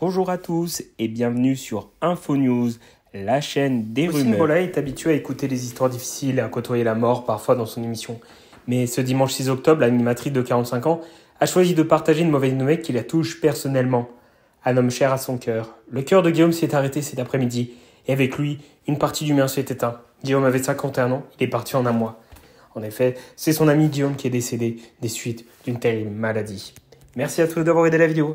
Bonjour à tous et bienvenue sur InfoNews, la chaîne des rumeurs. est habitué à écouter les histoires difficiles et à côtoyer la mort parfois dans son émission. Mais ce dimanche 6 octobre, l'animatrice de 45 ans a choisi de partager une mauvaise nouvelle qui la touche personnellement. Un homme cher à son cœur. Le cœur de Guillaume s'est arrêté cet après-midi et avec lui, une partie du mien s'est éteint. Guillaume avait 51 ans, il est parti en un mois. En effet, c'est son ami Guillaume qui est décédé des suites d'une terrible maladie. Merci à tous d'avoir aidé la vidéo.